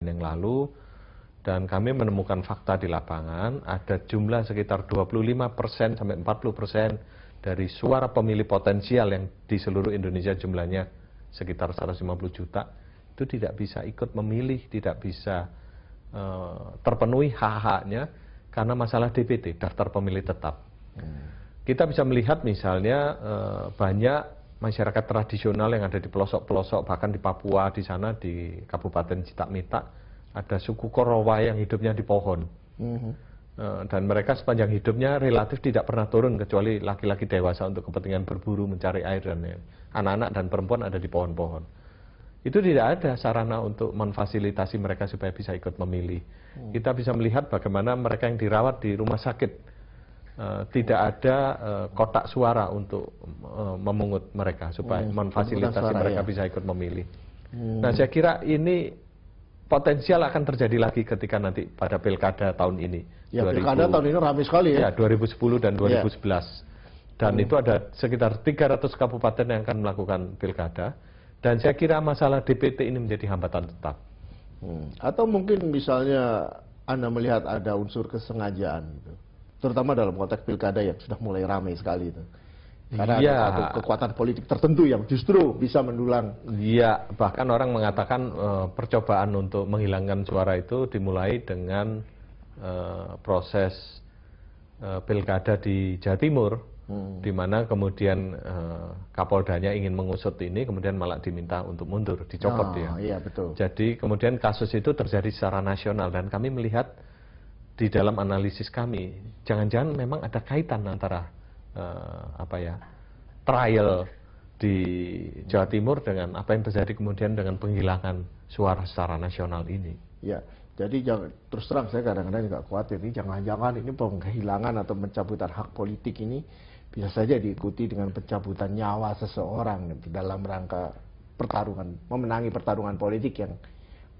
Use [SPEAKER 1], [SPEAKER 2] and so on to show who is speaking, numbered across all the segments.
[SPEAKER 1] yang lalu dan kami menemukan fakta di lapangan ada jumlah sekitar 25 persen sampai 40 persen dari suara pemilih potensial yang di seluruh Indonesia jumlahnya sekitar 150 juta itu tidak bisa ikut memilih, tidak bisa uh, terpenuhi hak-haknya karena masalah DPT, daftar pemilih tetap. Hmm. Kita bisa melihat misalnya uh, banyak masyarakat tradisional yang ada di pelosok-pelosok bahkan di Papua di sana di Kabupaten Citamita ada suku Korowa yang hidupnya di pohon mm -hmm. dan mereka sepanjang hidupnya relatif tidak pernah turun kecuali laki-laki dewasa untuk kepentingan berburu mencari air dan anak-anak dan perempuan ada di pohon-pohon itu tidak ada sarana untuk memfasilitasi mereka supaya bisa ikut memilih mm. kita bisa melihat bagaimana mereka yang dirawat di rumah sakit Eh, tidak ada eh, kotak suara untuk eh, memungut mereka supaya hmm, memfasilitasi mereka ya. bisa ikut memilih. Hmm. Nah, saya kira ini potensial akan terjadi lagi ketika nanti pada pilkada tahun ini. Ya, 2000, pilkada tahun ini
[SPEAKER 2] ramai sekali ya. Ya,
[SPEAKER 1] 2010 dan 2011. Ya. Dan hmm. itu ada sekitar 300 kabupaten yang akan melakukan pilkada. Dan saya kira masalah DPT ini menjadi hambatan tetap. Hmm.
[SPEAKER 2] Atau mungkin misalnya Anda melihat ada unsur kesengajaan gitu terutama dalam konteks pilkada yang sudah mulai ramai sekali itu.
[SPEAKER 1] Karena ya. ada satu
[SPEAKER 2] kekuatan politik tertentu yang justru bisa mendulang.
[SPEAKER 1] Iya, bahkan orang mengatakan e, percobaan untuk menghilangkan suara itu dimulai dengan e, proses e, pilkada di Jawa Timur, hmm. di mana kemudian e, Kapoldanya ingin mengusut ini, kemudian malah diminta untuk mundur, dicopot oh, dia. Iya betul. Jadi kemudian kasus itu terjadi secara nasional dan kami melihat di dalam analisis kami, jangan-jangan memang ada kaitan antara uh, apa ya trial di Jawa Timur dengan apa yang terjadi kemudian dengan penghilangan suara secara nasional ini.
[SPEAKER 2] Ya, jadi jangan, terus terang saya kadang-kadang juga khawatir ini jangan-jangan ini penghilangan atau pencabutan hak politik ini bisa saja diikuti dengan pencabutan nyawa seseorang di gitu dalam rangka pertarungan memenangi pertarungan politik yang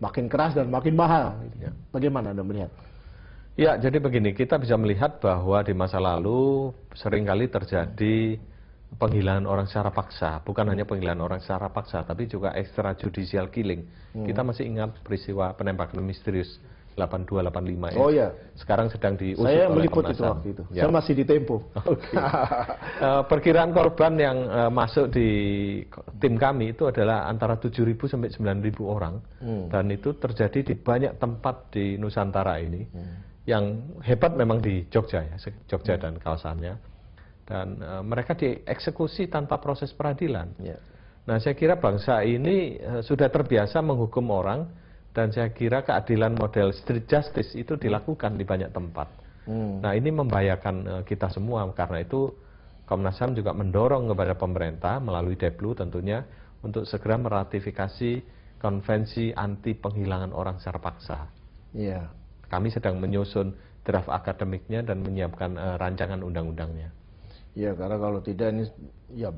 [SPEAKER 2] makin keras dan makin mahal. Gitu. Ya. Bagaimana Anda melihat?
[SPEAKER 1] Ya, jadi begini, kita bisa melihat bahwa di masa lalu seringkali terjadi penghilangan orang secara paksa, bukan hanya penghilangan orang secara paksa, tapi juga extrajudicial killing. Hmm. Kita masih ingat peristiwa penembakan misterius 8285 ya. Oh ya. Sekarang sedang diusut Saya meliput itu waktu itu. Ya. Saya
[SPEAKER 2] masih di Tempo. Okay.
[SPEAKER 1] Eh, perkiraan korban yang eh, masuk di tim kami itu adalah antara 7.000 sampai 9.000 orang. Hmm. Dan itu terjadi di banyak tempat di Nusantara ini. Hmm yang hebat memang di Jogja ya, Jogja dan kawasannya. Dan e, mereka dieksekusi tanpa proses peradilan. Ya. Nah, saya kira bangsa ini e, sudah terbiasa menghukum orang dan saya kira keadilan model street justice itu hmm. dilakukan di banyak tempat. Hmm. Nah, ini membahayakan e, kita semua karena itu Komnas HAM juga mendorong kepada pemerintah melalui Deplu tentunya untuk segera meratifikasi konvensi anti penghilangan orang secara paksa. Iya kami sedang menyusun draft akademiknya dan menyiapkan uh, rancangan undang-undangnya.
[SPEAKER 2] Ya karena kalau tidak ini ya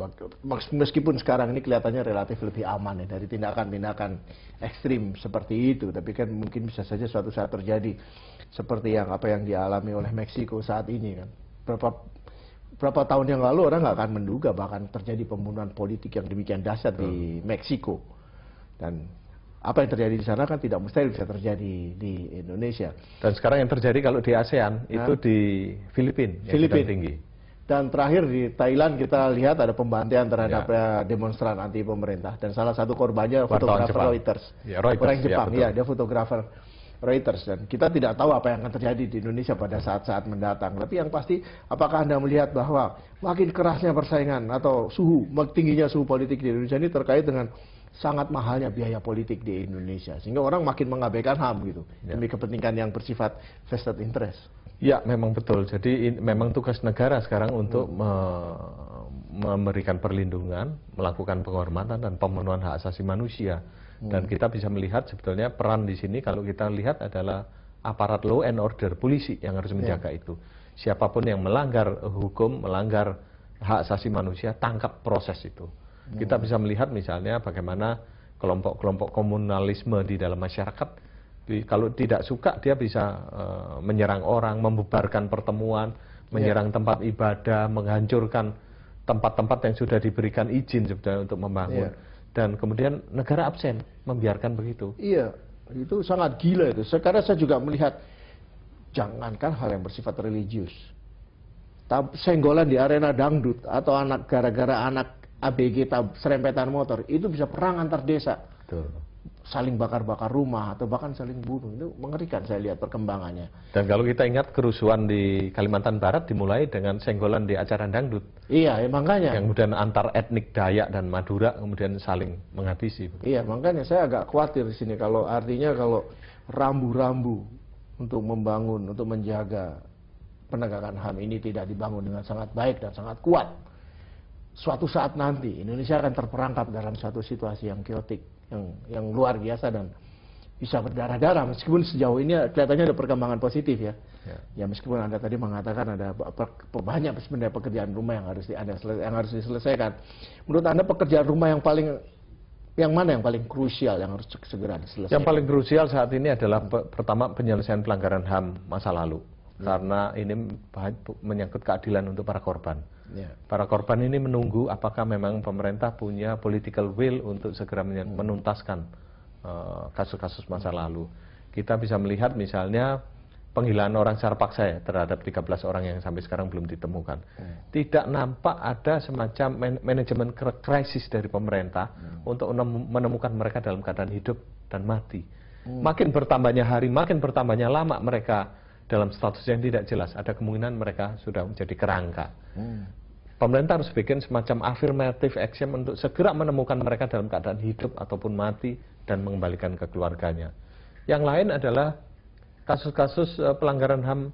[SPEAKER 2] meskipun sekarang ini kelihatannya relatif lebih aman ya dari tindakan-tindakan ekstrim seperti itu, tapi kan mungkin bisa saja suatu saat terjadi seperti yang apa yang dialami oleh Meksiko saat ini kan. Berapa berapa tahun yang lalu orang nggak akan menduga bahkan terjadi pembunuhan politik yang demikian dasar hmm. di Meksiko dan apa yang terjadi di sana kan tidak mustahil bisa
[SPEAKER 1] terjadi di Indonesia. Dan sekarang yang terjadi kalau di ASEAN nah, itu di Filipina. Filipina tinggi.
[SPEAKER 2] Dan terakhir di Thailand kita lihat ada pembantaian terhadap ya. Eh, demonstran anti pemerintah dan salah satu korbannya fotografer Reuters.
[SPEAKER 1] Ya, Reuters. Orang ya, Jepang, ya, ya
[SPEAKER 2] dia fotografer Reuters dan kita tidak tahu apa yang akan terjadi di Indonesia pada saat-saat mendatang. Tapi yang pasti apakah Anda melihat bahwa makin kerasnya persaingan atau suhu, tingginya suhu politik di Indonesia ini terkait dengan sangat mahalnya biaya politik di Indonesia sehingga orang makin mengabaikan HAM gitu ya. demi kepentingan yang bersifat vested interest.
[SPEAKER 1] Ya, memang betul. Jadi in, memang tugas negara sekarang untuk hmm. me memberikan perlindungan, melakukan penghormatan dan pemenuhan hak asasi manusia. Hmm. Dan kita bisa melihat sebetulnya peran di sini kalau kita lihat adalah aparat law and order, polisi yang harus ya. menjaga ya. itu. Siapapun yang melanggar hukum, melanggar hak asasi manusia, tangkap proses itu. Kita bisa melihat misalnya bagaimana kelompok-kelompok komunalisme di dalam masyarakat di, kalau tidak suka dia bisa uh, menyerang orang, membubarkan pertemuan, ya. menyerang yeah. tempat ibadah, menghancurkan tempat-tempat yang sudah diberikan izin sebetulnya untuk membangun. Yeah. Dan kemudian negara absen membiarkan begitu.
[SPEAKER 2] Iya, yeah. itu sangat gila itu. Sekarang saya juga melihat jangankan hal yang bersifat religius. Senggolan di arena dangdut atau anak gara-gara anak ABG tab, serempetan motor itu bisa perang antar desa. Betul. Saling bakar-bakar rumah atau bahkan saling bunuh itu mengerikan saya lihat perkembangannya.
[SPEAKER 1] Dan kalau kita ingat kerusuhan di Kalimantan Barat dimulai dengan senggolan di acara dangdut.
[SPEAKER 2] Iya, ya makanya. Yang
[SPEAKER 1] kemudian antar etnik Dayak dan Madura kemudian saling menghabisi.
[SPEAKER 2] Iya, makanya saya agak khawatir di sini kalau artinya kalau rambu-rambu untuk membangun, untuk menjaga penegakan HAM ini tidak dibangun dengan sangat baik dan sangat kuat suatu saat nanti Indonesia akan terperangkap dalam suatu situasi yang kiotik, yang yang luar biasa dan bisa berdarah-darah meskipun sejauh ini kelihatannya ada perkembangan positif ya. Ya, ya meskipun Anda tadi mengatakan ada banyak sebenarnya pekerjaan rumah yang harus di, ada, yang harus diselesaikan. Menurut Anda pekerjaan rumah yang paling yang mana yang paling krusial yang harus segera diselesaikan? Yang paling
[SPEAKER 1] krusial saat ini adalah pe pertama penyelesaian pelanggaran HAM masa lalu. Hmm. Karena ini menyangkut keadilan untuk para korban. Ya. Para korban ini menunggu apakah memang pemerintah punya political will untuk segera menuntaskan eh, kasus-kasus uh, masa lalu. Kita bisa melihat misalnya penghilangan orang secara paksa ya terhadap 13 orang yang sampai sekarang belum ditemukan. Hmm. Tidak nampak ada semacam man manajemen krisis dari pemerintah hmm. untuk menemukan mereka dalam keadaan hidup dan mati. Hmm. Makin bertambahnya hari, makin bertambahnya lama mereka dalam status yang tidak jelas. Ada kemungkinan mereka sudah menjadi kerangka. Hmm pemerintah harus bikin semacam affirmative action untuk segera menemukan mereka dalam keadaan hidup ataupun mati dan mengembalikan ke keluarganya. Yang lain adalah kasus-kasus e, pelanggaran HAM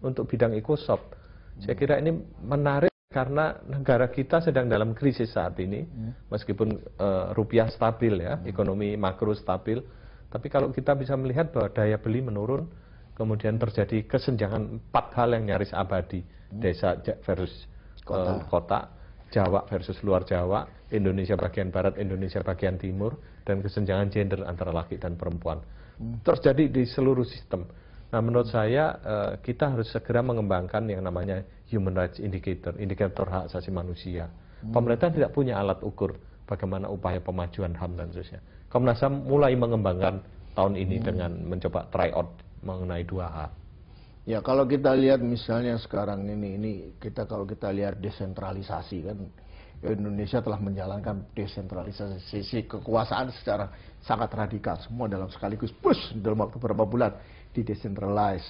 [SPEAKER 1] untuk bidang ekosop. Saya kira ini menarik karena negara kita sedang dalam krisis saat ini, ya. meskipun uh, rupiah stabil ya, hmm. ekonomi makro stabil, tapi kalau kita bisa melihat bahwa daya beli menurun, kemudian terjadi kesenjangan empat hal yang nyaris abadi, hmm. desa versus kota. Eh, kota, Jawa versus luar Jawa, Indonesia bagian barat, Indonesia bagian timur, dan kesenjangan gender antara laki dan perempuan. Hmm. Terjadi di seluruh sistem. Nah, menurut saya eh, kita harus segera mengembangkan yang namanya human rights indicator, indikator hak asasi manusia. Hmm. Pemerintah tidak punya alat ukur bagaimana upaya pemajuan HAM dan seterusnya. Komnas HAM mulai mengembangkan tahun ini hmm. dengan mencoba try out mengenai dua hal.
[SPEAKER 2] Ya kalau kita lihat misalnya sekarang ini ini kita kalau kita lihat desentralisasi kan Indonesia telah menjalankan desentralisasi sisi kekuasaan secara sangat radikal semua dalam sekaligus push dalam waktu beberapa bulan didesentralize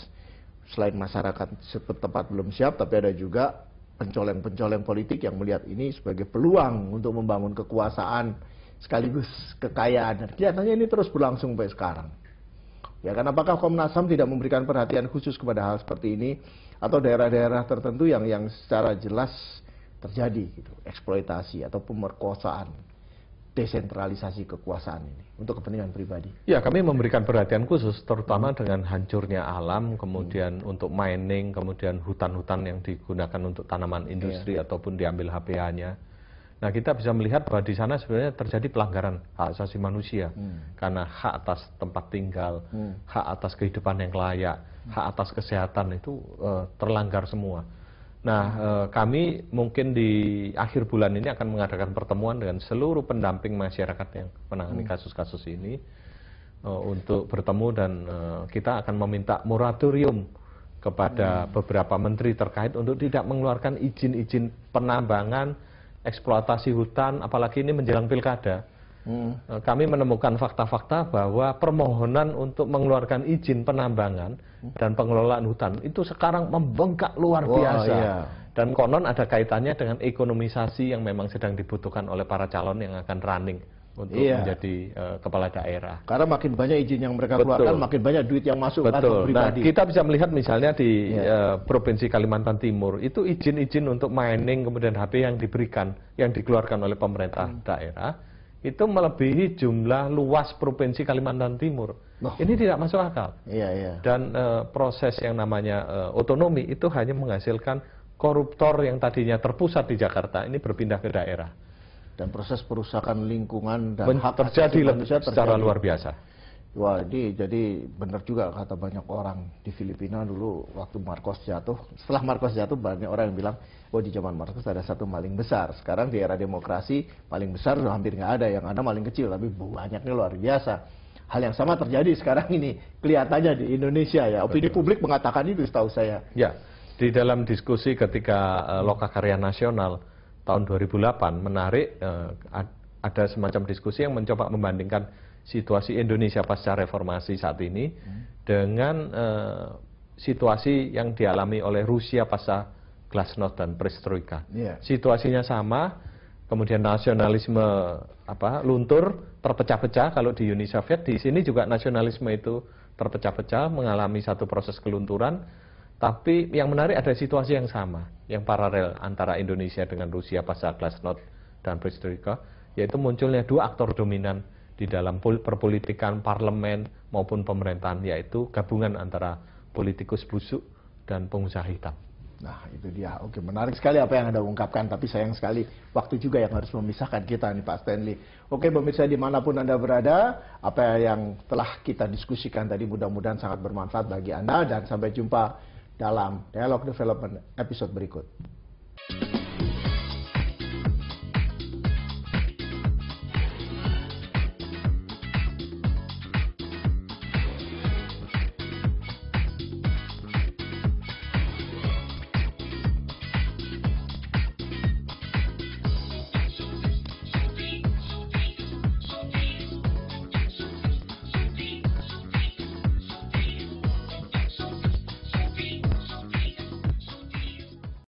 [SPEAKER 2] selain masyarakat setempat belum siap tapi ada juga pencoleng-pencoleng politik yang melihat ini sebagai peluang untuk membangun kekuasaan sekaligus kekayaan dan kelihatannya ini terus berlangsung sampai sekarang Ya kan apakah Komnas HAM tidak memberikan perhatian khusus kepada hal seperti ini atau daerah-daerah tertentu yang yang secara jelas terjadi gitu, eksploitasi atau pemerkosaan desentralisasi kekuasaan ini untuk kepentingan pribadi.
[SPEAKER 1] Ya, kami memberikan perhatian khusus terutama dengan hancurnya alam, kemudian hmm. untuk mining, kemudian hutan-hutan yang digunakan untuk tanaman industri yeah. ataupun diambil HPA-nya. Nah, kita bisa melihat bahwa di sana sebenarnya terjadi pelanggaran hak asasi manusia hmm. karena hak atas tempat tinggal, hmm. hak atas kehidupan yang layak, hmm. hak atas kesehatan itu uh, terlanggar semua. Nah, uh, kami mungkin di akhir bulan ini akan mengadakan pertemuan dengan seluruh pendamping masyarakat yang menangani hmm. kasus-kasus hmm. ini uh, untuk bertemu dan uh, kita akan meminta moratorium kepada hmm. beberapa menteri terkait untuk tidak mengeluarkan izin-izin penambangan eksploitasi hutan, apalagi ini menjelang pilkada. Hmm. Eh, kami menemukan fakta-fakta bahwa permohonan untuk mengeluarkan izin penambangan dan pengelolaan hutan itu sekarang membengkak luar biasa. iya. Dan konon ada kaitannya dengan ekonomisasi yang memang sedang dibutuhkan oleh para calon yang akan running untuk iya. menjadi uh, kepala daerah. Karena makin banyak izin yang mereka Betul. keluarkan, makin
[SPEAKER 2] banyak duit yang masuk Betul. Nah, kita
[SPEAKER 1] bisa melihat misalnya di yeah. Iya. uh, provinsi Kalimantan Timur itu izin-izin untuk mining kemudian HP yang diberikan, yang dikeluarkan oleh pemerintah hmm. daerah itu melebihi jumlah luas provinsi Kalimantan Timur. Oh. Ini tidak masuk akal. Iya, iya. Dan uh, proses yang namanya uh, otonomi itu hanya menghasilkan koruptor yang tadinya terpusat di Jakarta ini berpindah ke daerah dan proses perusakan lingkungan dan Men hak terjadi manusia terjadi. secara luar biasa.
[SPEAKER 2] Wah, ini jadi benar juga kata banyak orang di Filipina dulu waktu Marcos jatuh. Setelah Marcos jatuh banyak orang yang bilang, oh di zaman Marcos ada satu maling besar. Sekarang di era demokrasi maling besar hampir nggak ada, yang ada maling kecil, tapi banyaknya luar biasa. Hal yang sama terjadi sekarang ini kelihatannya di Indonesia ya. Opini Betul. publik mengatakan itu setahu saya.
[SPEAKER 1] Ya, di dalam diskusi ketika uh, eh, Lokakarya Nasional tahun 2008 menarik eh, ada semacam diskusi yang mencoba membandingkan situasi Indonesia pasca reformasi saat ini hmm. dengan eh, situasi yang dialami oleh Rusia pasca Glasnost dan Perestroika. Yeah. Situasinya sama, kemudian nasionalisme apa luntur terpecah-pecah kalau di Uni Soviet di sini juga nasionalisme itu terpecah-pecah mengalami satu proses kelunturan tapi yang menarik ada situasi yang sama, yang paralel antara Indonesia dengan Rusia pasca Glasnost dan Perestroika, yaitu munculnya dua aktor dominan di dalam perpolitikan parlemen maupun pemerintahan, yaitu gabungan antara politikus busuk dan pengusaha hitam.
[SPEAKER 2] Nah, itu dia. Oke, menarik sekali apa yang Anda ungkapkan, tapi sayang sekali waktu juga yang harus memisahkan kita nih Pak Stanley. Oke, pemirsa dimanapun Anda berada, apa yang telah kita diskusikan tadi mudah-mudahan sangat bermanfaat bagi Anda dan sampai jumpa dalam Dialog Development episode berikut.